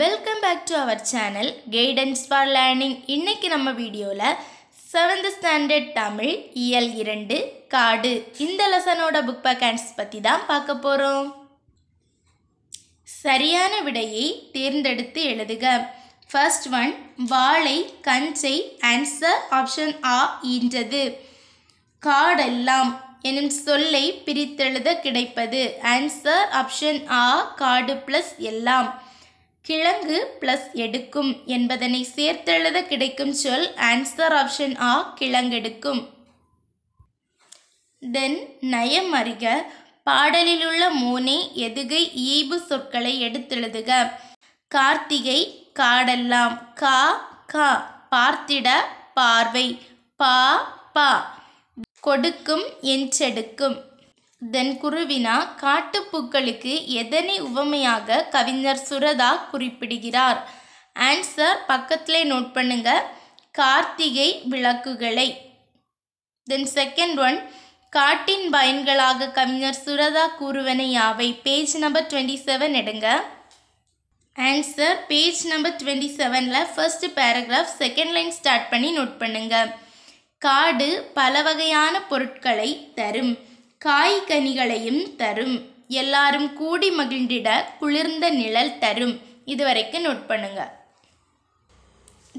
welcome back to our channel guidance for learning இன்றைக்கி நம்ம வீடியோவில் செவன்த் ஸ்டாண்டர்ட் தமிழ் இயல் இரண்டு காடு இந்த லெசனோட புக் பேக்கன்ஸ் பற்றி தான் பார்க்க போகிறோம் சரியான விடையை தேர்ந்தெடுத்து எழுதுக ஃபர்ஸ்ட் ஒன் வாழை கஞ்சை ஆன்சர் ஆப்ஷன் ஆ ஈன்றது காடெல்லாம் எனும் சொல்லை பிரித்தெழுத கிடைப்பது ஆன்சர் ஆப்ஷன் ஆ காடு ப்ளஸ் எல்லாம் கிழங்கு பிளஸ் எடுக்கும் என்பதனை சேர்த்தெழுத கிடைக்கும் சொல் ஆன்சர் ஆப்ஷன் ஆ கிழங்கெடுக்கும் தென் நயம் அறிக பாடலிலுள்ள மூனே எதுகை ஈபு சொற்களை எடுத்தெழுதுக கார்த்திகை காடெல்லாம் கா கா பார்த்திட பார்வை பா பா கொடுக்கும் என்றெடுக்கும் தென் குருவினா காட்டுப்புக்களுக்கு எதனை உவமையாக கவிஞர் சுரதா குறிப்பிடுகிறார் ஆன்சர் பக்கத்தில் நோட் பண்ணுங்க கார்த்திகை விளக்குகளை தென் செகண்ட் ஒன் காட்டின் பயன்களாக கவிஞர் சுரதா கூறுவன யாவை பேஜ் நம்பர் டுவெண்ட்டி செவன் எடுங்க ஆன்சர் பேஜ் நம்பர் டுவெண்ட்டி செவனில் first paragraph second line start பண்ணி நோட் பண்ணுங்க காடு பல வகையான பொருட்களை தரும் காய் கனிகளையும் தரும் எல்லாரும் கூடி மகிழ்ந்திட குளிர்ந்த நிழல் தரும் இதுவரைக்கும் நோட் பண்ணுங்க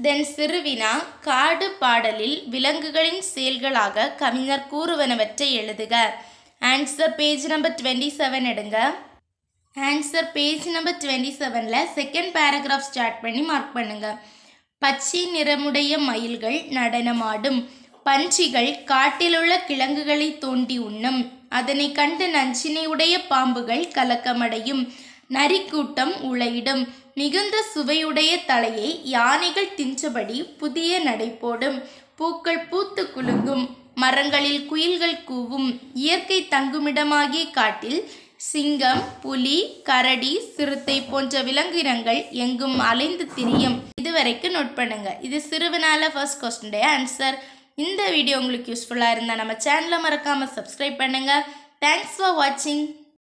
தென் சிறுவினா காடு பாடலில் விலங்குகளின் செயல்களாக கவிஞர் கூறுவனவற்றை எழுதுக answer page number twenty seven எடுங்க ஆன்சர் பேஜ் நம்பர் டுவெண்ட்டி செவனில் செகண்ட் பேராகிராஃப் ஸ்டார்ட் பண்ணி மார்க் பண்ணுங்கள் பச்சை நிறமுடைய மயில்கள் நடனமாடும் பன்றிகள் காட்டிலுள்ள கிழங்குகளை தோண்டி உண்ணும் அதனை கண்டு நஞ்சினையுடைய பாம்புகள் கலக்கமடையும் நரிக்கூட்டம் உளையிடும் மிகுந்த சுவையுடைய தலையை யானைகள் தின்றபடி புதிய நடை போடும் பூக்கள் பூத்து குலுங்கும் மரங்களில் குயில்கள் கூவும் இயற்கை தங்குமிடமாகிய காட்டில் சிங்கம் புலி கரடி சிறுத்தை போன்ற விலங்கினங்கள் எங்கும் அலைந்து திரியும் இதுவரைக்கும் நோட் பண்ணுங்க இது சிறுவனால ஃபர்ஸ்ட் கொஸ்டினுடைய ஆன்சர் இந்த வீடியோ உங்களுக்கு யூஸ்ஃபுல்லாக இருந்தால் நம்ம சேனலை மறக்காமல் சப்ஸ்கிரைப் பண்ணுங்கள் தேங்க்ஸ் ஃபார் வாட்சிங்